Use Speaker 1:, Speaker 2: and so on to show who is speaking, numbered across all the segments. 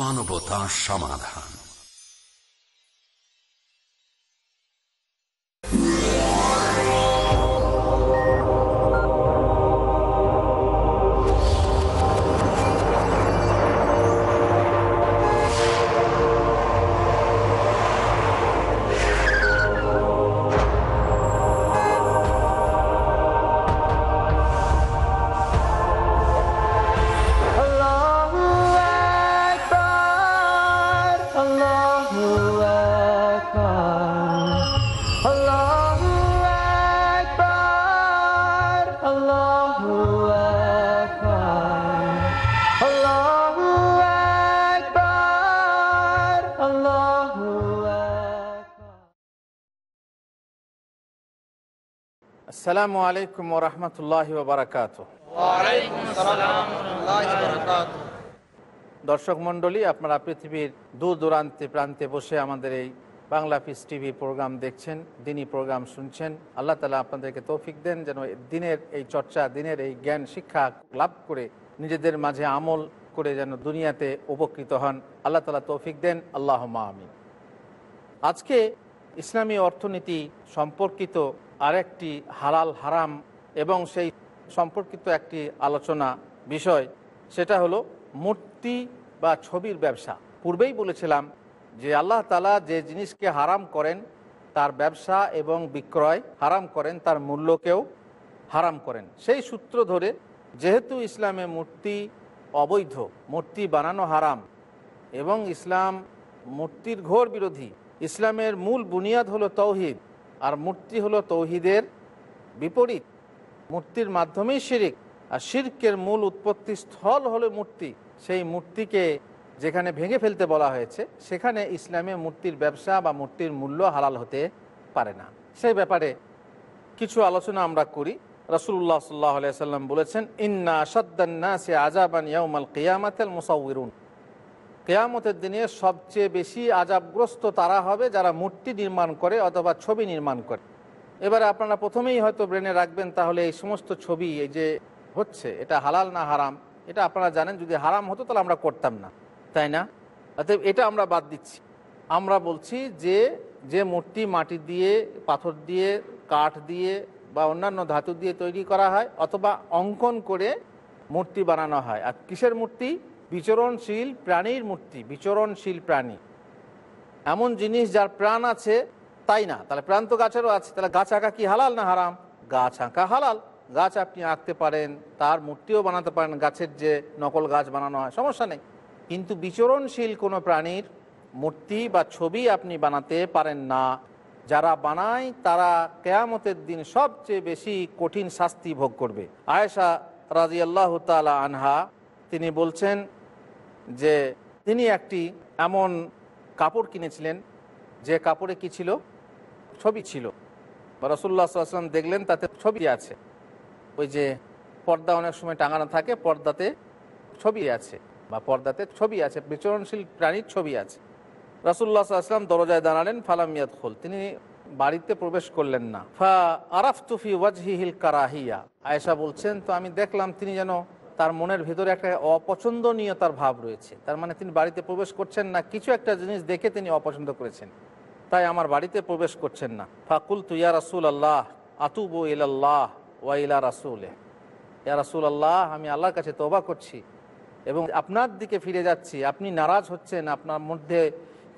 Speaker 1: মানবতা সমাধান
Speaker 2: আসসালামু আলাইকুম রহমতুল্লাহ বারাকাত দর্শক মণ্ডলী আপনারা পৃথিবীর দূর দূরান্তে প্রান্তে বসে আমাদের এই বাংলা পিস টিভি প্রোগ্রাম দেখছেন দিনই প্রোগ্রাম শুনছেন আল্লাহ তালা আপনাদেরকে তৌফিক দেন যেন দিনের এই চর্চা দিনের এই জ্ঞান শিক্ষা লাভ করে নিজেদের মাঝে আমল করে যেন দুনিয়াতে উপকৃত হন আল্লাহ তালা তৌফিক দেন আল্লাহ আমিন আজকে ইসলামী অর্থনীতি সম্পর্কিত আরেকটি হালাল হারাম এবং সেই সম্পর্কিত একটি আলোচনা বিষয় সেটা হলো মূর্তি বা ছবির ব্যবসা পূর্বেই বলেছিলাম যে আল্লাহ তালা যে জিনিসকে হারাম করেন তার ব্যবসা এবং বিক্রয় হারাম করেন তার মূল্যকেও হারাম করেন সেই সূত্র ধরে যেহেতু ইসলামে মূর্তি অবৈধ মূর্তি বানানো হারাম এবং ইসলাম মূর্তির ঘোর বিরোধী ইসলামের মূল বুনিয়াদ হলো তৌহিদ আর মূর্তি হলো তৌহিদের বিপরীত মূর্তির মাধ্যমেই শিরিক আর শির্কের মূল উৎপত্তি স্থল হলো মূর্তি সেই মূর্তিকে যেখানে ভেঙে ফেলতে বলা হয়েছে সেখানে ইসলামে মূর্তির ব্যবসা বা মূর্তির মূল্য হালাল হতে পারে না সেই ব্যাপারে কিছু আলোচনা আমরা করি রসুল্লাহ সাল্লাহ সাল্লাম বলেছেন ইন্না সদ্দান্না সে আজাবান ইয়ামাল কিয়ামাতেল মুসাউরুন কেয়ামতের দিনে সবচেয়ে বেশি আজাবগ্রস্ত তারা হবে যারা মূর্তি নির্মাণ করে অথবা ছবি নির্মাণ করে এবারে আপনারা প্রথমেই হয়তো ব্রেনে রাখবেন তাহলে এই সমস্ত ছবি এই যে হচ্ছে এটা হালাল না হারাম এটা আপনারা জানেন যদি হারাম হতো তাহলে আমরা করতাম না তাই না অতএব এটা আমরা বাদ দিচ্ছি আমরা বলছি যে যে মূর্তি মাটি দিয়ে পাথর দিয়ে কাঠ দিয়ে বা অন্যান্য ধাতু দিয়ে তৈরি করা হয় অথবা অঙ্কন করে মূর্তি বানানো হয় আর কিসের মূর্তি বিচরণশীল প্রাণীর মূর্তি বিচরণশীল প্রাণী এমন জিনিস যার প্রাণ আছে তাই না তাহলে প্রাণ তো গাছেরও আছে তাহলে গাছ আঁকা কি হালাল না হারাম গাছ আঁকা হালাল গাছ আপনি আঁকতে পারেন তার মূর্তিও বানাতে পারেন গাছের যে নকল গাছ বানানো হয় সমস্যা নেই কিন্তু বিচরণশীল কোনো প্রাণীর মূর্তি বা ছবি আপনি বানাতে পারেন না যারা বানায় তারা কেয়ামতের দিন সবচেয়ে বেশি কঠিন শাস্তি ভোগ করবে আয়েশা রাজি আল্লাহ তালা আনহা তিনি বলছেন যে তিনি একটি এমন কাপড় কিনেছিলেন যে কাপড়ে কি ছিল ছবি ছিল রসুল্লাহ সাল্লাম দেখলেন তাতে ছবি আছে ওই যে পর্দা অনেক সময় টাঙানো থাকে পর্দাতে ছবি আছে বা পর্দাতে ছবি আছে বিচরণশীল প্রাণীর ছবি আছে রাসুল্লাহ আসলাম দরজায় দাঁড়ালেন ফালামিয়াত খোল তিনি বাড়িতে প্রবেশ করলেন না ফা আরাফ তুফি হিহিল কারাহিয়া আয়েশা বলছেন তো আমি দেখলাম তিনি যেন তার মনের ভেতরে একটা অপছন্দনীয়তার ভাব রয়েছে তার মানে তিনি বাড়িতে প্রবেশ করছেন না কিছু একটা জিনিস দেখে তিনি অপছন্দ করেছেন তাই আমার বাড়িতে প্রবেশ করছেন না ফাকুল তুইয়া রাসুল আল্লাহ আতুবু আল্লাহ ওয়াইলা রাসুলে ইয়া রাসুল আল্লাহ আমি আল্লাহর কাছে তোবা করছি এবং আপনার দিকে ফিরে যাচ্ছি আপনি নারাজ হচ্ছেন আপনার মধ্যে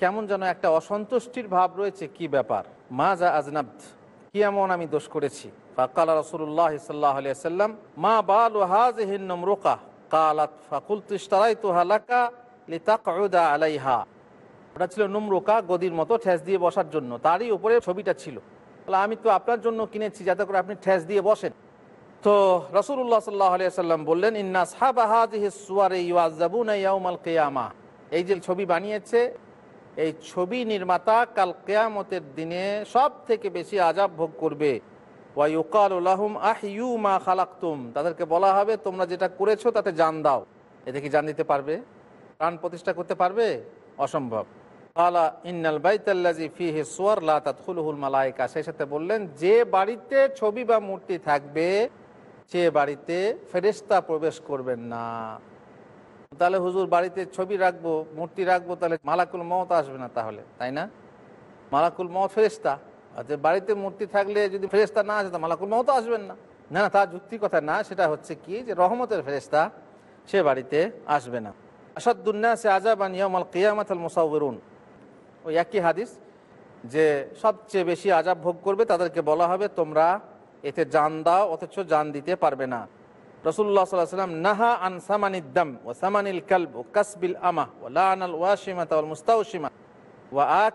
Speaker 2: কেমন যেন একটা অসন্তুষ্টির ভাব রয়েছে কি ব্যাপার মা যা আজনাব কি এমন আমি দোষ করেছি ফাকাল রসুল্লাহ সাল্লাহ আলিয়াল্লাম মা বাল হাজহিন্নম রোকা কালাত ফাকুল তুষ্টারাই তুহালাকা লিতা কয়ুদা আলাইহা ওটা ছিল নুমরোকা গদির মতো ঠেস দিয়ে বসার জন্য তারই উপরে ছবিটা ছিল আমি তো আপনার জন্য কিনেছি যাতে করে আপনি ঠেস দিয়ে বসেন তো রসুল্লাহ সাল্লাহ আলিয়াল্লাম বললেন ইন্না সাহাবাহাজুনাল কেয়ামা এই যে ছবি বানিয়েছে এই ছবি নির্মাতা কাল কেয়ামতের দিনে সব থেকে বেশি আজাব ভোগ করবে ওয়াইকাল উল্লাহম আহ ইউ মা খালাক্তুম তাদেরকে বলা হবে তোমরা যেটা করেছো তাতে জান দাও এতে কি জান দিতে পারবে প্রাণ প্রতিষ্ঠা করতে পারবে অসম্ভব আলা ইন্নাল বাইতাল্লাজি ফি হে সোয়ার লাতুলহুল মালায়কা সেই সাথে বললেন যে বাড়িতে ছবি বা মূর্তি থাকবে সে বাড়িতে ফেরেস্তা প্রবেশ করবেন না তাহলে হুজুর বাড়িতে ছবি রাখবো মূর্তি রাখবো তাহলে মালাকুল মত আসবে না তাহলে তাই না মালাকুল মত ফেরেস্তা আচ্ছা বাড়িতে মূর্তি থাকলে যদি ফেরেস্তা না আসে তা মালাকুল মতো আসবেন না না না তার যুক্তি কথা না সেটা হচ্ছে কি যে রহমতের ফেরেস্তা সে বাড়িতে আসবে না দুনিয়া সে আজাব ইয়ামাল কিয়ামাত আল মুসাউরুন ওই একই হাদিস যে সবচেয়ে বেশি আজাব ভোগ করবে তাদেরকে বলা হবে তোমরা এতে জান দাও অথচ জান দিতে পারবে না রসুল্লাহ নাহা আন ও সামানিল কালব ও কাসবিল আমা ও লান আল ওয়াসিমাত মুস্তাউসিমা ওয়া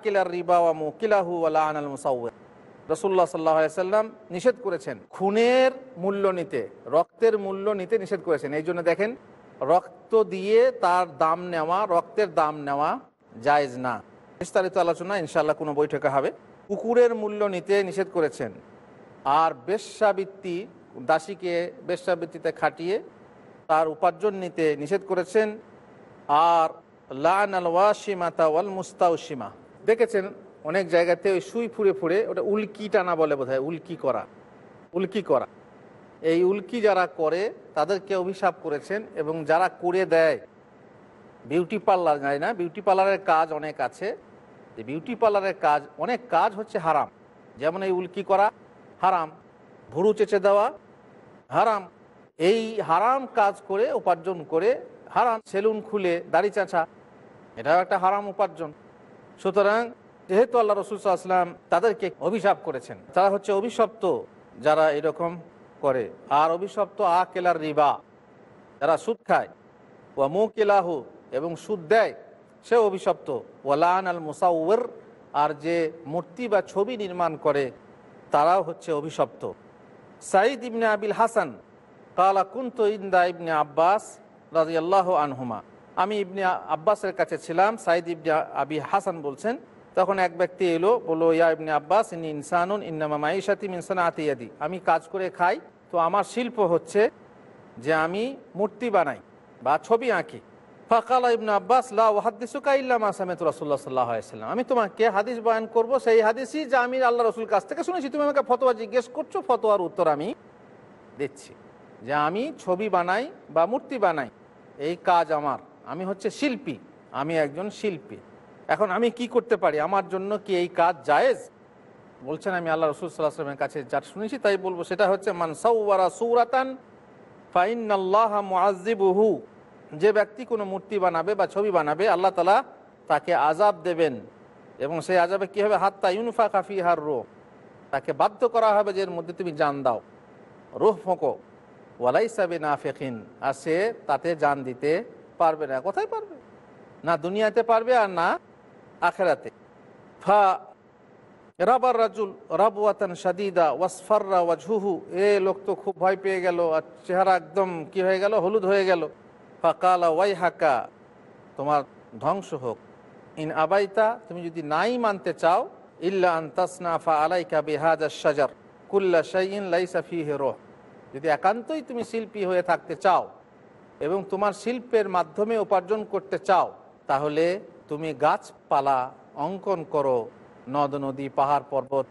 Speaker 2: নিষেধ করেছেন খুনের মূল্য নিতে রক্তের মূল্য নিতে নিষেধ করেছেন এই জন্য দেখেন রক্ত দিয়ে তার দাম নেওয়া রক্তের দাম নেওয়া জায়জ না বিস্তারিত আলোচনা ইনশাল্লাহ কোনো বৈঠকে হবে কুকুরের মূল্য নিতে নিষেধ করেছেন আর বেশ্যাবৃত্তি দাসীকে বেশ্যাবৃত্তিতে খাটিয়ে তার উপার্জন নিতে নিষেধ করেছেন আর লান দেখেছেন অনেক জায়গাতে ওই সুই ফুরে ফুরে ওটা উল্কি টানা বলে বোধ উল্কি করা উল্কি করা এই উল্কি যারা করে তাদেরকে অভিশাপ করেছেন এবং যারা করে দেয় বিউটি পার্লার যায় না বিউটি পার্লারের কাজ অনেক আছে যে বিউটি পার্লারের কাজ অনেক কাজ হচ্ছে হারাম যেমন এই উল্কি করা হারাম ভুরু চেঁচে দেওয়া হারাম এই হারাম কাজ করে উপার্জন করে হারাম সেলুন খুলে দাড়ি চাঁচা এটাও একটা হারাম উপার্জন সুতরাং যেহেতু আল্লাহ রসুলাম তাদেরকে অভিশাপ করেছেন তারা হচ্ছে অভিশপ্ত যারা এরকম করে আর অভিশপ্ত আ কেলার রিবা যারা সুদ খায় ও মু কেলাহু এবং সুদ দেয় সে অভিশপ্ত ওয়ালান আল মুসাউর আর যে মূর্তি বা ছবি নির্মাণ করে তারাও হচ্ছে অভিশপ্ত সাঈদ ইবনে আবিল হাসান কালা কুন্ত ইন্দা ইবনে আব্বাস আল্লাহ আনহুমা আমি ইবনে আব্বাসের কাছে ছিলাম সাইদ ইবনে আবি হাসান বলছেন তখন এক ব্যক্তি এলো বললো ইয়া ইবনে আব্বাস ইনি ইনসানুন ইন্নামা মাইশাতি ইনসান আতিয়াদি আমি কাজ করে খাই তো আমার শিল্প হচ্ছে যে আমি মূর্তি বানাই বা ছবি আঁকি ফাকালা ইবনে আব্বাস লাহাদিসুকা ইল্লাম আসামেত রসুল্লাহ সাল্লাহ সাল্লাম আমি তোমাকে হাদিস বয়ান করব সেই হাদিসই যা আমি আল্লাহ রসুল কাছ থেকে শুনেছি তুমি আমাকে ফতোয়া জিজ্ঞেস করছো ফতোয়ার উত্তর আমি দিচ্ছি যে আমি ছবি বানাই বা মূর্তি বানাই এই কাজ আমার আমি হচ্ছে শিল্পী আমি একজন শিল্পী এখন আমি কি করতে পারি আমার জন্য কি এই কাজ জায়েজ বলছেন আমি আল্লাহ রসুল সাল্লাহামের কাছে যা শুনেছি তাই বলবো সেটা হচ্ছে মানসাউরা সুরাতান ফাইনাল্লাহ যে ব্যক্তি কোনো মূর্তি বানাবে বা ছবি বানাবে আল্লাহ তালা তাকে আজাব দেবেন এবং সেই আজাবে কি হবে হাত্তা ইউনফা কাফি হার রো তাকে বাধ্য করা হবে যে এর মধ্যে তুমি জান দাও রোহ ফোঁকো ওয়ালাই সাবিন আফেকিন আর সে তাতে জান দিতে পারবে না কোথায় পারবে না দুনিয়াতে পারবে আর না আখেরাতে ফা রাবার রাজুল রাবুয়াতান সাদিদা ওয়াসফাররা ঝুহু এ লোক তো খুব ভয় পেয়ে গেল আর চেহারা একদম কি হয়ে গেল হলুদ হয়ে গেল ফাকালা ওয়াই হাকা তোমার ধ্বংস হোক ইন আবাইতা তুমি যদি নাই মানতে চাও ইল্লা আন্তাসনা ফা আলাইকা বেহাজা সাজার কুল্লা শাইন লাইসা ফি রোহ যদি একান্তই তুমি শিল্পী হয়ে থাকতে চাও এবং তোমার শিল্পের মাধ্যমে উপার্জন করতে চাও তাহলে তুমি গাছপালা অঙ্কন করো নদ নদী পাহাড় পর্বত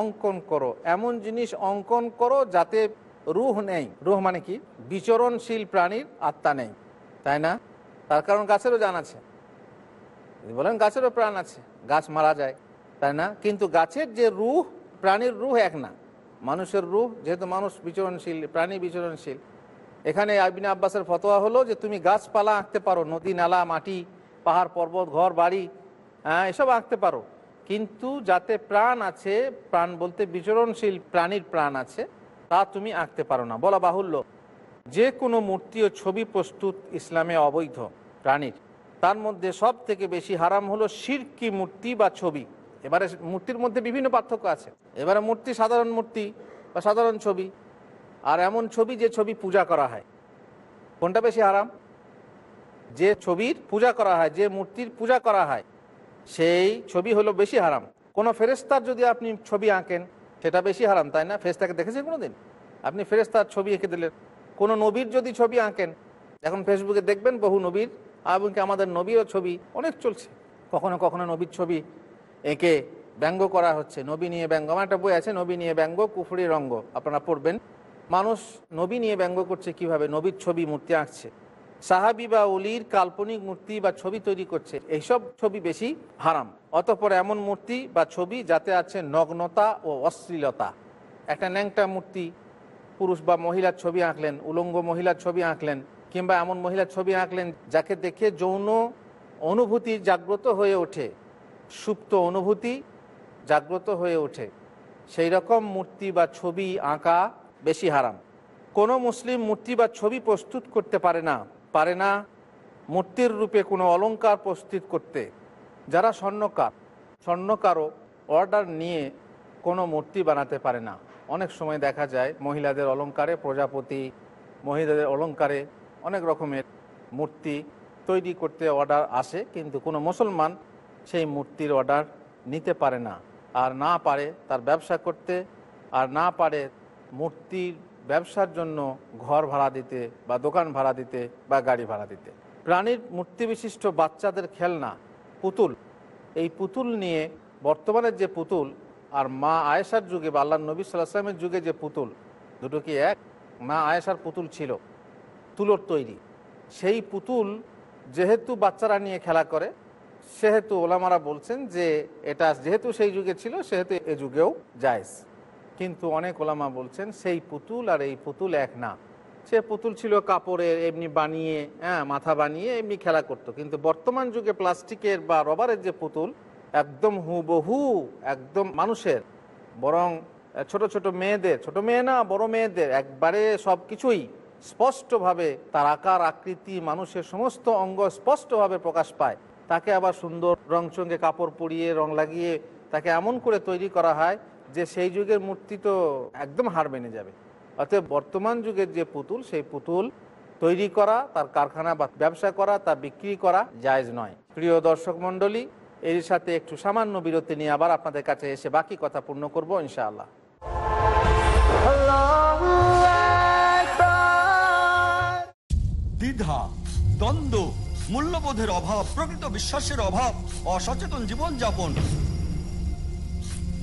Speaker 2: অঙ্কন করো এমন জিনিস অঙ্কন করো যাতে রুহ নেই রুহ মানে কি বিচরণশীল প্রাণীর আত্মা নেই তাই না তার কারণ গাছেরও জান আছে বলেন গাছেরও প্রাণ আছে গাছ মারা যায় তাই না কিন্তু গাছের যে রুহ প্রাণীর রুহ এক না মানুষের রুহ যেহেতু মানুষ বিচরণশীল প্রাণী বিচরণশীল এখানে আবিন আব্বাসের ফতোয়া হলো যে তুমি গাছপালা আঁকতে পারো নদী নালা মাটি পাহাড় পর্বত ঘর বাড়ি হ্যাঁ এসব আঁকতে পারো কিন্তু যাতে প্রাণ আছে প্রাণ বলতে বিচরণশীল প্রাণীর প্রাণ আছে তা তুমি আঁকতে পারো না বলা বাহুল্য যে কোনো মূর্তি ও ছবি প্রস্তুত ইসলামে অবৈধ প্রাণীর তার মধ্যে সব থেকে বেশি হারাম হলো সিরকি মূর্তি বা ছবি এবারে মূর্তির মধ্যে বিভিন্ন পার্থক্য আছে এবারে মূর্তি সাধারণ মূর্তি বা সাধারণ ছবি আর এমন ছবি যে ছবি পূজা করা হয় কোনটা বেশি হারাম যে ছবির পূজা করা হয় যে মূর্তির পূজা করা হয় সেই ছবি হলো বেশি হারাম কোনো ফেরেস্তার যদি আপনি ছবি আঁকেন সেটা বেশি হারাম তাই না ফেরেস্তাকে দেখেছেন কোনো দিন আপনি ফেরেস্তার ছবি এঁকে দিলেন কোনো নবীর যদি ছবি আঁকেন এখন ফেসবুকে দেখবেন বহু নবীর এমনকি আমাদের নবীরও ছবি অনেক চলছে কখনো কখনো নবীর ছবি এঁকে ব্যঙ্গ করা হচ্ছে নবী নিয়ে ব্যঙ্গ আমার একটা বই আছে নবী নিয়ে ব্যঙ্গ কুফুরি রঙ্গ আপনারা পড়বেন মানুষ নবী নিয়ে ব্যঙ্গ করছে কিভাবে নবীর ছবি মূর্তি আঁকছে সাহাবি বা অলির কাল্পনিক মূর্তি বা ছবি তৈরি করছে এইসব ছবি বেশি হারাম অতপর এমন মূর্তি বা ছবি যাতে আছে নগ্নতা ও অশ্লীলতা একটা ন্যাংটা মূর্তি পুরুষ বা মহিলার ছবি আঁকলেন উলঙ্গ মহিলার ছবি আঁকলেন কিংবা এমন মহিলার ছবি আঁকলেন যাকে দেখে যৌন অনুভূতি জাগ্রত হয়ে ওঠে সুপ্ত অনুভূতি জাগ্রত হয়ে ওঠে সেই রকম মূর্তি বা ছবি আঁকা বেশি হারাম কোনো মুসলিম মূর্তি বা ছবি প্রস্তুত করতে পারে না পারে না মূর্তির রূপে কোনো অলঙ্কার প্রস্তুত করতে যারা স্বর্ণকার স্বর্ণকারও অর্ডার নিয়ে কোনো মূর্তি বানাতে পারে না অনেক সময় দেখা যায় মহিলাদের অলঙ্কারে প্রজাপতি মহিলাদের অলঙ্কারে অনেক রকমের মূর্তি তৈরি করতে অর্ডার আসে কিন্তু কোনো মুসলমান সেই মূর্তির অর্ডার নিতে পারে না আর না পারে তার ব্যবসা করতে আর না পারে মূর্তির ব্যবসার জন্য ঘর ভাড়া দিতে বা দোকান ভাড়া দিতে বা গাড়ি ভাড়া দিতে প্রাণীর মূর্তি বিশিষ্ট বাচ্চাদের খেলনা পুতুল এই পুতুল নিয়ে বর্তমানের যে পুতুল আর মা আয়েশার যুগে বা আল্লাহ নবী সাল্লাহামের যুগে যে পুতুল দুটো কি এক মা আয়েশার পুতুল ছিল তুলোর তৈরি সেই পুতুল যেহেতু বাচ্চারা নিয়ে খেলা করে সেহেতু ওলামারা বলছেন যে এটা যেহেতু সেই যুগে ছিল সেহেতু এ যুগেও যায় কিন্তু অনেক ওলামা বলছেন সেই পুতুল আর এই পুতুল এক না সে পুতুল ছিল কাপড়ের এমনি বানিয়ে হ্যাঁ মাথা বানিয়ে এমনি খেলা করত। কিন্তু বর্তমান যুগে প্লাস্টিকের বা রবারের যে পুতুল একদম হুবহু একদম মানুষের বরং ছোট ছোট মেয়েদের ছোট মেয়ে না বড় মেয়েদের একবারে সব কিছুই স্পষ্টভাবে তার আকার আকৃতি মানুষের সমস্ত অঙ্গ স্পষ্টভাবে প্রকাশ পায় তাকে আবার সুন্দর রং চঙ্গে কাপড় পরিয়ে রং লাগিয়ে তাকে এমন করে তৈরি করা হয় যে সেই যুগের মূর্তি তো একদম হার মেনে যাবে অতএব বর্তমান যুগের যে পুতুল সেই পুতুল তৈরি করা তার কারখানা বা ব্যবসা করা তা বিক্রি করা জায়জ নয় প্রিয় দর্শক মন্ডলী এর সাথে একটু সামান্য বিরতি নিয়ে আবার আপনাদের কাছে এসে বাকি কথা পূর্ণ করবো ইনশাআল্লাহ দ্বিধা দ্বন্দ্ব মূল্যবোধের অভাব প্রকৃত
Speaker 1: বিশ্বাসের অভাব অসচেতন জীবনযাপন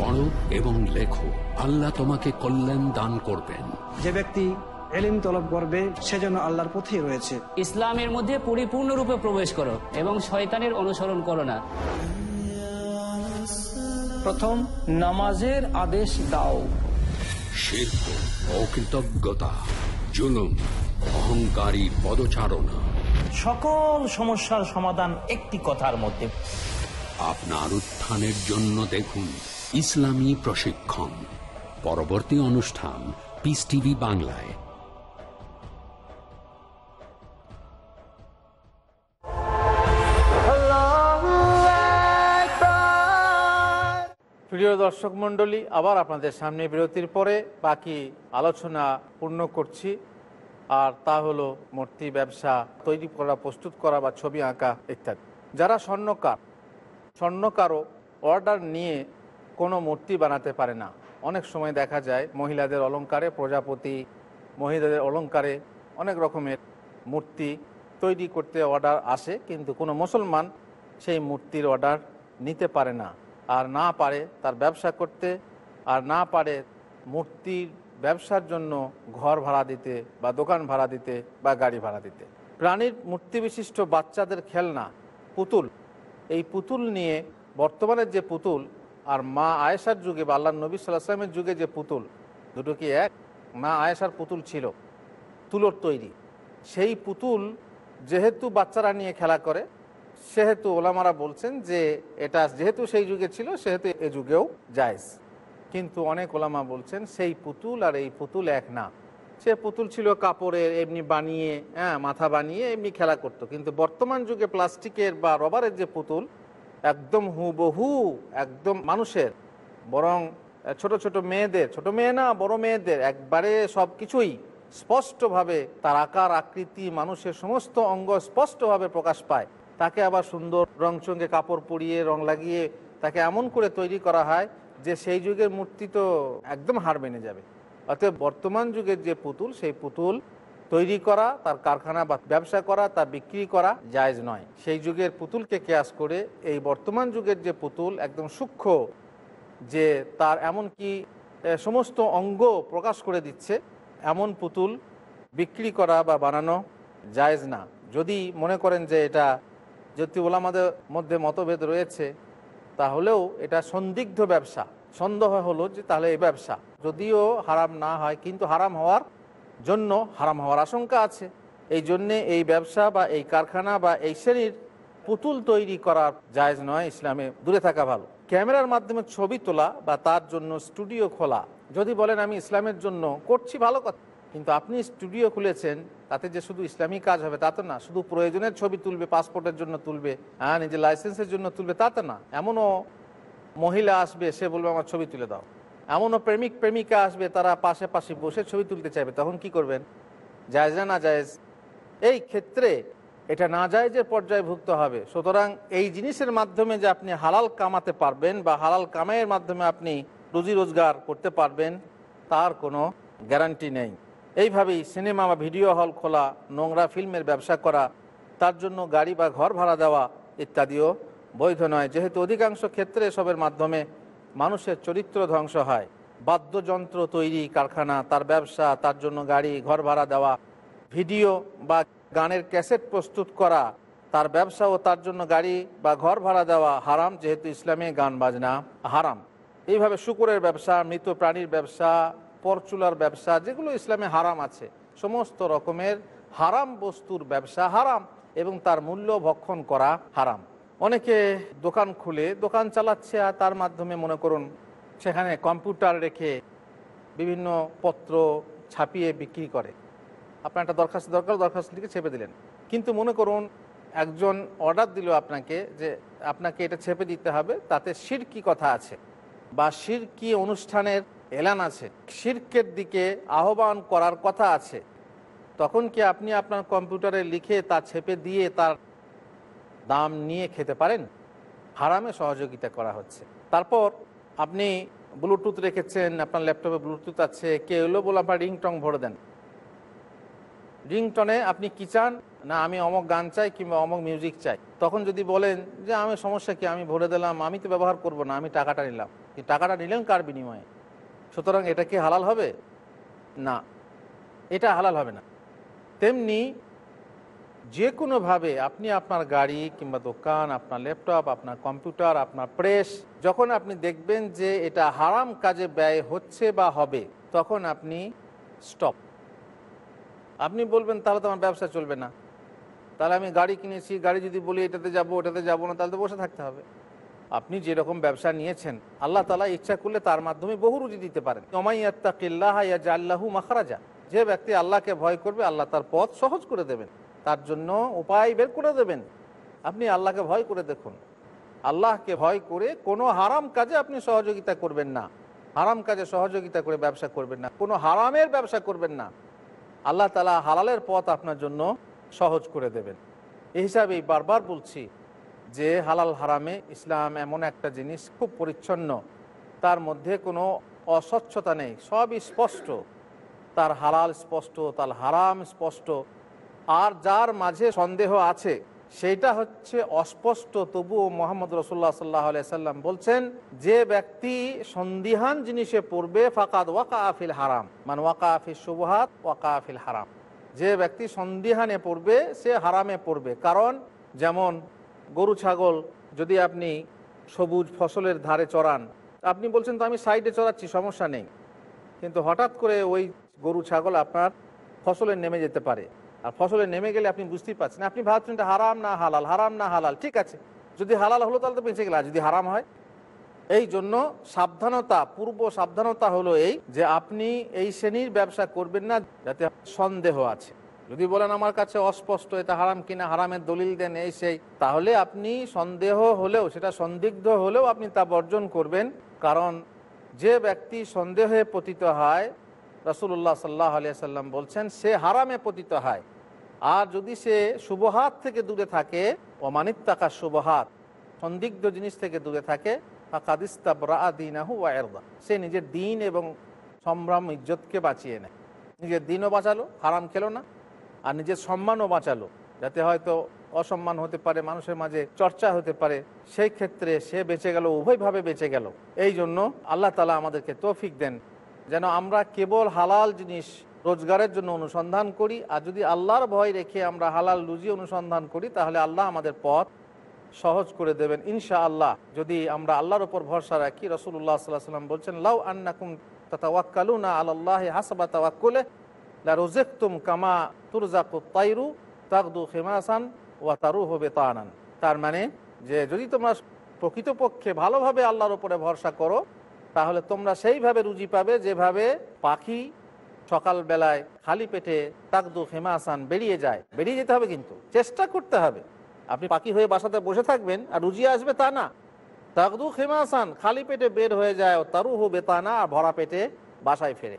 Speaker 1: পড়ো এবং লেখো আল্লাহ তোমাকে কল্যাণ দান
Speaker 2: করবেন যে ব্যক্তি এলিম তলব করবে সেজন্য আল্লাহর পথে রয়েছে ইসলামের মধ্যে পরিপূর্ণরূপে প্রবেশ করো এবং শয়তানের অনুসরণ করো না প্রথম নামাজের আদেশ দাও
Speaker 1: শিল্প অকৃতজ্ঞতা জুলুম অহংকারী পদচারণা
Speaker 2: সকল সমস্যার সমাধান একটি কথার মধ্যে
Speaker 1: আপনার উত্থানের জন্য দেখুন ইসলামী প্রশিক্ষণ পরবর্তী অনুষ্ঠান পিস টিভি বাংলায়
Speaker 2: প্রিয় দর্শক মন্ডলী আবার আপনাদের সামনে বিরতির পরে বাকি আলোচনা পূর্ণ করছি আর তা হলো মূর্তি ব্যবসা তৈরি করা প্রস্তুত করা বা ছবি আঁকা ইত্যাদি যারা স্বর্ণকার স্বর্ণকারও অর্ডার নিয়ে কোনো মূর্তি বানাতে পারে না অনেক সময় দেখা যায় মহিলাদের অলঙ্কারে প্রজাপতি মহিলাদের অলঙ্কারে অনেক রকমের মূর্তি তৈরি করতে অর্ডার আসে কিন্তু কোনো মুসলমান সেই মূর্তির অর্ডার নিতে পারে না আর না পারে তার ব্যবসা করতে আর না পারে মূর্তির ব্যবসার জন্য ঘর ভাড়া দিতে বা দোকান ভাড়া দিতে বা গাড়ি ভাড়া দিতে প্রাণীর মূর্তি বিশিষ্ট বাচ্চাদের খেলনা পুতুল এই পুতুল নিয়ে বর্তমানের যে পুতুল আর মা আয়েশার যুগে বা আল্লাহ নবী সাল্লাহামের যুগে যে পুতুল দুটো কি এক মা আয়েশার পুতুল ছিল তুলোর তৈরি সেই পুতুল যেহেতু বাচ্চারা নিয়ে খেলা করে সেহেতু ওলামারা বলছেন যে এটা যেহেতু সেই যুগে ছিল সেহেতু এ যুগেও যায় কিন্তু অনেক ওলামা বলছেন সেই পুতুল আর এই পুতুল এক না সে পুতুল ছিল কাপড়ের এমনি বানিয়ে হ্যাঁ মাথা বানিয়ে এমনি খেলা করতো কিন্তু বর্তমান যুগে প্লাস্টিকের বা রবারের যে পুতুল একদম হুবহু একদম মানুষের বরং ছোট ছোট মেয়েদের ছোট মেয়ে না বড় মেয়েদের একবারে সব কিছুই স্পষ্টভাবে তার আকার আকৃতি মানুষের সমস্ত অঙ্গ স্পষ্টভাবে প্রকাশ পায় তাকে আবার সুন্দর রংচঙ্গে কাপড় পরিয়ে রং লাগিয়ে তাকে এমন করে তৈরি করা হয় যে সেই যুগের মূর্তি তো একদম হার মেনে যাবে অতএব বর্তমান যুগের যে পুতুল সেই পুতুল তৈরি করা তার কারখানা বা ব্যবসা করা তা বিক্রি করা জায়জ নয় সেই যুগের পুতুলকে কেয়াস করে এই বর্তমান যুগের যে পুতুল একদম সূক্ষ্ম যে তার এমন কি সমস্ত অঙ্গ প্রকাশ করে দিচ্ছে এমন পুতুল বিক্রি করা বা বানানো জায়জ না যদি মনে করেন যে এটা যদি ওলামাদের মধ্যে মতভেদ রয়েছে তাহলেও এটা সন্দিগ্ধ ব্যবসা সন্দেহ হলো যে তাহলে এই ব্যবসা যদিও হারাম না হয় কিন্তু হারাম হওয়ার জন্য হারাম হওয়ার আশঙ্কা আছে এই জন্যে এই ব্যবসা বা এই কারখানা বা এই শ্রেণীর পুতুল তৈরি করার জায়জ নয় ইসলামে দূরে থাকা ভালো ক্যামেরার মাধ্যমে ছবি তোলা বা তার জন্য স্টুডিও খোলা যদি বলেন আমি ইসলামের জন্য করছি ভালো কথা কিন্তু আপনি স্টুডিও খুলেছেন তাতে যে শুধু ইসলামী কাজ হবে তা তো না শুধু প্রয়োজনের ছবি তুলবে পাসপোর্টের জন্য তুলবে হ্যাঁ নিজের লাইসেন্সের জন্য তুলবে তা তো না এমনও মহিলা আসবে সে বলবে আমার ছবি তুলে দাও এমনও প্রেমিক প্রেমিকা আসবে তারা পাশাপাশি বসে ছবি তুলতে চাইবে তখন কি করবেন জায়জ না না জায়জ এই ক্ষেত্রে এটা না যায় যে ভুক্ত হবে সুতরাং এই জিনিসের মাধ্যমে যে আপনি হালাল কামাতে পারবেন বা হালাল কামাইয়ের মাধ্যমে আপনি রুজি রোজগার করতে পারবেন তার কোনো গ্যারান্টি নেই এইভাবেই সিনেমা বা ভিডিও হল খোলা নোংরা ফিল্মের ব্যবসা করা তার জন্য গাড়ি বা ঘর ভাড়া দেওয়া ইত্যাদিও বৈধ নয় যেহেতু অধিকাংশ ক্ষেত্রে এসবের মাধ্যমে মানুষের চরিত্র ধ্বংস হয় বাদ্যযন্ত্র তৈরি কারখানা তার ব্যবসা তার জন্য গাড়ি ঘর ভাড়া দেওয়া ভিডিও বা গানের ক্যাসেট প্রস্তুত করা তার ব্যবসা ও তার জন্য গাড়ি বা ঘর ভাড়া দেওয়া হারাম যেহেতু ইসলামে গান বাজনা হারাম এইভাবে শুকুরের ব্যবসা মৃত প্রাণীর ব্যবসা পরচুলার ব্যবসা যেগুলো ইসলামে হারাম আছে সমস্ত রকমের হারাম বস্তুর ব্যবসা হারাম এবং তার মূল্য ভক্ষণ করা হারাম অনেকে দোকান খুলে দোকান চালাচ্ছে আর তার মাধ্যমে মনে করুন সেখানে কম্পিউটার রেখে বিভিন্ন পত্র ছাপিয়ে বিক্রি করে আপনার একটা দরখাস্ত দরকার দরখাস্তটিকে ছেপে দিলেন কিন্তু মনে করুন একজন অর্ডার দিল আপনাকে যে আপনাকে এটা ছেপে দিতে হবে তাতে কি কথা আছে বা কি অনুষ্ঠানের এলান আছে শির্কের দিকে আহ্বান করার কথা আছে তখন কি আপনি আপনার কম্পিউটারে লিখে তা ছেপে দিয়ে তার দাম নিয়ে খেতে পারেন হারামে সহযোগিতা করা হচ্ছে তারপর আপনি ব্লুটুথ রেখেছেন আপনার ল্যাপটপে ব্লুটুথ আছে কে এলো বলে আপনার রিংটং ভরে দেন রিংটনে আপনি কি চান না আমি অমক গান চাই কিংবা অমক মিউজিক চাই তখন যদি বলেন যে আমি সমস্যা কি আমি ভরে দিলাম আমি তো ব্যবহার করব না আমি টাকাটা নিলাম টাকাটা নিলেন কার বিনিময়ে সুতরাং এটা কি হালাল হবে না এটা হালাল হবে না তেমনি যে কোনোভাবে আপনি আপনার গাড়ি কিংবা দোকান আপনার ল্যাপটপ আপনার কম্পিউটার আপনার প্রেস যখন আপনি দেখবেন যে এটা হারাম কাজে ব্যয় হচ্ছে বা হবে তখন আপনি স্টপ আপনি বলবেন তাহলে তো আমার ব্যবসা চলবে না তাহলে আমি গাড়ি কিনেছি গাড়ি যদি বলি এটাতে যাব ওটাতে যাব না তাহলে তো বসে থাকতে হবে আপনি যেরকম ব্যবসা নিয়েছেন আল্লাহ তালা ইচ্ছা করলে তার মাধ্যমে বহু রুজি দিতে পারেন কিল্লাহা ইয়া জাল্লাহু মাখারাজা যে ব্যক্তি আল্লাহকে ভয় করবে আল্লাহ তার পথ সহজ করে দেবেন তার জন্য উপায় বের করে দেবেন আপনি আল্লাহকে ভয় করে দেখুন আল্লাহকে ভয় করে কোনো হারাম কাজে আপনি সহযোগিতা করবেন না হারাম কাজে সহযোগিতা করে ব্যবসা করবেন না কোনো হারামের ব্যবসা করবেন না আল্লাহ তালা হালালের পথ আপনার জন্য সহজ করে দেবেন এই হিসাবেই বারবার বলছি যে হালাল হারামে ইসলাম এমন একটা জিনিস খুব পরিচ্ছন্ন তার মধ্যে কোনো অস্বচ্ছতা নেই সবই স্পষ্ট তার হালাল স্পষ্ট তার হারাম স্পষ্ট আর যার মাঝে সন্দেহ আছে সেইটা হচ্ছে অস্পষ্ট তবুও মোহাম্মদ রসুল্লাহ সাল্লাহ সাল্লাম বলছেন যে ব্যক্তি সন্দিহান জিনিসে পড়বে ফাকাদ ওয়াকা আফিল হারাম মানে ওয়াকা আফিল সুবহাত ওয়াকা আফিল হারাম যে ব্যক্তি সন্দিহানে পড়বে সে হারামে পড়বে কারণ যেমন গরু ছাগল যদি আপনি সবুজ ফসলের ধারে চড়ান আপনি বলছেন তো আমি সাইডে চড়াচ্ছি সমস্যা নেই কিন্তু হঠাৎ করে ওই গরু ছাগল আপনার ফসলে নেমে যেতে পারে আর ফসলে নেমে গেলে আপনি বুঝতেই পারছেন আপনি ভাবছেন এটা হারাম না হালাল হারাম না হালাল ঠিক আছে যদি হালাল হলো তাহলে তো বেঁচে গেল যদি হারাম হয় এই জন্য সাবধানতা পূর্ব সাবধানতা হলো এই যে আপনি এই শ্রেণীর ব্যবসা করবেন না যাতে সন্দেহ আছে যদি বলেন আমার কাছে অস্পষ্ট এটা হারাম কিনা হারামের দলিল দেন এই সেই তাহলে আপনি সন্দেহ হলেও সেটা সন্দিগ্ধ হলেও আপনি তা বর্জন করবেন কারণ যে ব্যক্তি সন্দেহে পতিত হয় রসুল্লাহ সাল্লাহ সাল্লাম বলছেন সে হারামে পতিত হয় আর যদি সে শুভহাত থেকে দূরে থাকে অমানিত তাকা শুভহাত সন্দিগ্ধ জিনিস থেকে দূরে থাকে সে নিজের দিন এবং সম্ভ্রাম ইজ্জতকে বাঁচিয়ে নেয় নিজের দিনও বাঁচালো হারাম খেলো না আর নিজের সম্মানও বাঁচালো যাতে হয়তো অসম্মান হতে পারে মানুষের মাঝে চর্চা হতে পারে সেই ক্ষেত্রে সে বেঁচে গেল উভয়ভাবে বেঁচে গেল এই জন্য আল্লাহ তালা আমাদেরকে তৌফিক দেন যেন আমরা কেবল হালাল জিনিস রোজগারের জন্য অনুসন্ধান করি আর যদি আল্লাহর ভয় রেখে আমরা হালাল রুজি অনুসন্ধান করি তাহলে আল্লাহ আমাদের পথ সহজ করে দেবেন ইনশা আল্লাহ যদি আমরা আল্লাহর ওপর ভরসা রাখি রসুল্লাহ সাল্লাম বলছেন লাউ আন্নাকুম তাওয়াক্কালু না আল্লাহ হাসবা তাওয়াক্কুলে রোজেকুম কামা তুরজাকু তাইরু তাকদু হেমাসান ওয়া তারু হবে তা তার মানে যে যদি তোমরা প্রকৃতপক্ষে ভালোভাবে আল্লাহর ওপরে ভরসা করো তাহলে তোমরা সেইভাবে রুজি পাবে যেভাবে পাখি সকালবেলায় খালি পেটে তাকদু আসান বেরিয়ে যায় বেরিয়ে যেতে হবে কিন্তু চেষ্টা করতে হবে আপনি পাখি হয়ে বাসাতে বসে থাকবেন আর রুজি আসবে তা না তাকদু আসান খালি পেটে বের হয়ে যায় ও তারু হবে তা না আর ভরা পেটে বাসায় ফেরে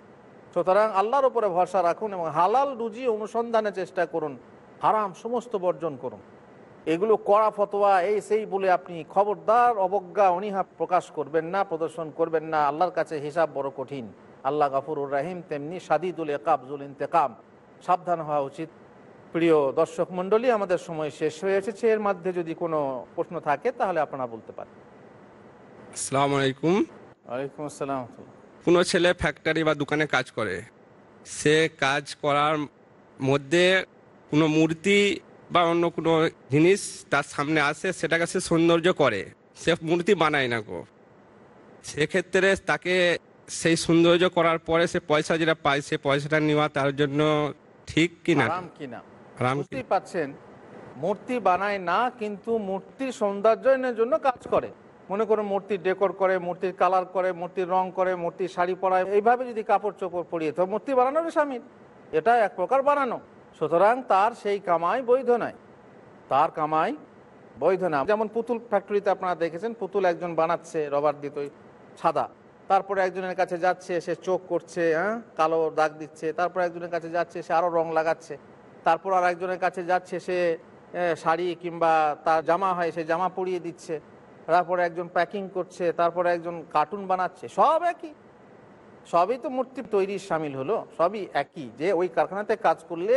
Speaker 2: সুতরাং আল্লাহর উপরে ভরসা রাখুন এবং হালাল রুজি অনুসন্ধানে চেষ্টা করুন হারাম সমস্ত বর্জন করুন এগুলো কড়া ফতোয়া এই সেই বলে আপনি খবরদার অবজ্ঞা অনীহা প্রকাশ করবেন না প্রদর্শন করবেন না আল্লাহর কাছে হিসাব বড় কঠিন আল্লাহ গাফুরুর রাহিম তেমনি সাদিদুল একাবজুল ইন্তেকাম সাবধান হওয়া উচিত প্রিয় দর্শক মণ্ডলী আমাদের সময় শেষ হয়ে এসেছে এর মধ্যে যদি কোনো প্রশ্ন থাকে তাহলে আপনারা বলতে পারেন আসসালামু আলাইকুম ওয়ালাইকুম আসসালাম কোনো ছেলে ফ্যাক্টরি বা দোকানে কাজ করে সে কাজ করার মধ্যে কোনো মূর্তি বা অন্য কোনো জিনিস তার সামনে আসে সেটাকে সে সৌন্দর্য করে সে মূর্তি বানায় না গো সেক্ষেত্রে তাকে সেই সৌন্দর্য করার পরে সে পয়সা যেটা পায় সে পয়সাটা নেওয়া তার জন্য ঠিক কিনা কিনা বুঝতেই পাচ্ছেন মূর্তি বানায় না কিন্তু মূর্তির সৌন্দর্যের জন্য কাজ করে মনে করুন মূর্তির ডেকোর করে মূর্তির কালার করে মূর্তির রং করে মূর্তির শাড়ি পরায় এইভাবে যদি কাপড় চোপড় পরিয়ে তো মূর্তি বানানো স্বামী এটা এক প্রকার বানানো সুতরাং তার সেই কামাই বৈধ নয় তার কামাই বৈধ না যেমন পুতুল ফ্যাক্টরিতে আপনারা দেখেছেন পুতুল একজন বানাচ্ছে রবার দিয়ে সাদা তারপরে একজনের কাছে যাচ্ছে সে চোখ করছে হ্যাঁ কালো দাগ দিচ্ছে তারপর একজনের কাছে যাচ্ছে সে আরও রং লাগাচ্ছে তারপর আর একজনের কাছে যাচ্ছে সে শাড়ি কিংবা তার জামা হয় সে জামা পরিয়ে দিচ্ছে তারপরে একজন প্যাকিং করছে তারপরে একজন কার্টুন বানাচ্ছে সব একই সবই তো মূর্তি তৈরির সামিল হলো সবই একই যে ওই কারখানাতে কাজ করলে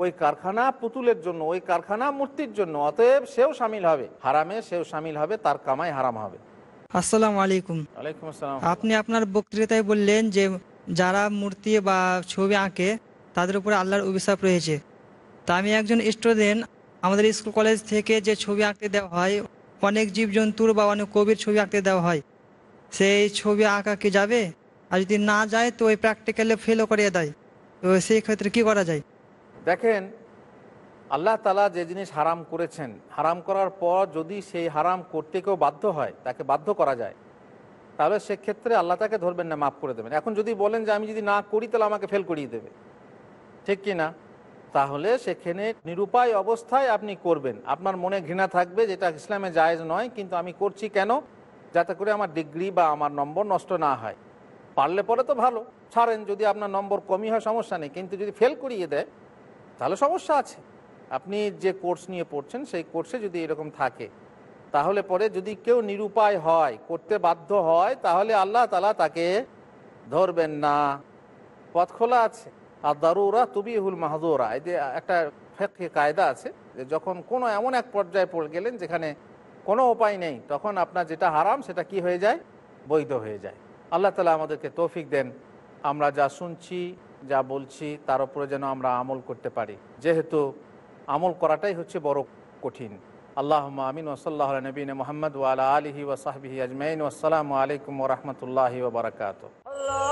Speaker 2: ওই কারখানা পুতুলের জন্য ওই কারখানা মূর্তির জন্য অতএব সেও সামিল হবে হারামে সেও সামিল হবে তার কামাই হারাম হবে আসসালামু আলাইকুম আপনি আপনার বক্তৃতায় বললেন যে যারা মূর্তি বা ছবি আঁকে তাদের উপরে আল্লাহর অভিশাপ রয়েছে তা আমি একজন স্টুডেন্ট আমাদের স্কুল কলেজ থেকে যে ছবি আঁকতে দেওয়া হয় অনেক জীবজন্তুর বা অনেক কবির ছবি আঁকতে দেওয়া হয় সেই ছবি আঁকা কি যাবে আর যদি না যায় তো ওই প্র্যাকটিক্যালে ফেলও করিয়ে দেয় তো সেই ক্ষেত্রে কি করা যায় দেখেন আল্লাহ তালা যে জিনিস হারাম করেছেন হারাম করার পর যদি সেই হারাম করতে কেউ বাধ্য হয় তাকে বাধ্য করা যায় তাহলে সেক্ষেত্রে আল্লাহ তাকে ধরবেন না মাফ করে দেবেন এখন যদি বলেন যে আমি যদি না করি তাহলে আমাকে ফেল করিয়ে দেবে ঠিক কি না তাহলে সেখানে নিরুপায় অবস্থায় আপনি করবেন আপনার মনে ঘৃণা থাকবে যেটা ইসলামে জায়েজ নয় কিন্তু আমি করছি কেন যাতে করে আমার ডিগ্রি বা আমার নম্বর নষ্ট না হয় পারলে পরে তো ভালো ছাড়েন যদি আপনার নম্বর কমই হয় সমস্যা নেই কিন্তু যদি ফেল করিয়ে দেয় তাহলে সমস্যা আছে আপনি যে কোর্স নিয়ে পড়ছেন সেই কোর্সে যদি এরকম থাকে তাহলে পরে যদি কেউ নিরুপায় হয় করতে বাধ্য হয় তাহলে আল্লাহ তালা তাকে ধরবেন না পথ খোলা আছে আর দারুরা তুবিহুল মাহদুরা এই যে একটা ফেকে কায়দা আছে যে যখন কোনো এমন এক পর্যায়ে পড়ে গেলেন যেখানে কোনো উপায় নেই তখন আপনার যেটা হারাম সেটা কি হয়ে যায় বৈধ হয়ে যায় আল্লাহ তালা আমাদেরকে তৌফিক দেন আমরা যা শুনছি যা বলছি তার উপরে যেন আমরা আমল করতে পারি যেহেতু আমল করাটাই হচ্ছে বড় কঠিন আল্লাহ আমিন ওসল্লাহ নবীন মোহাম্মদ ওয়ালা আলহি ওসাহবিহি আজমাইন আসসালামু আলাইকুম ওরহমতুল্লাহি ওবরাকাত আল্লাহ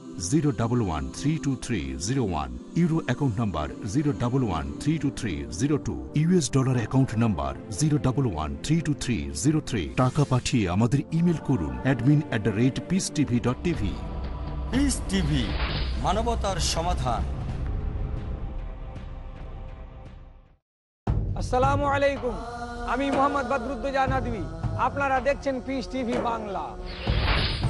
Speaker 1: zero double one three two zero one euro account number zero double one three two three zero two US dollar account number zero double one three two three zero three টাকা পাঠিয়ে আমাদের ইমেল করুন admin at the rate peace TV dot TV peace TV মানবতার সমাধান
Speaker 2: আসসালামু আলাইকুম আমি মোহাম্মদ বদরুদ্দোজা নদী আপনারা দেখছেন পিস টিভি বাংলা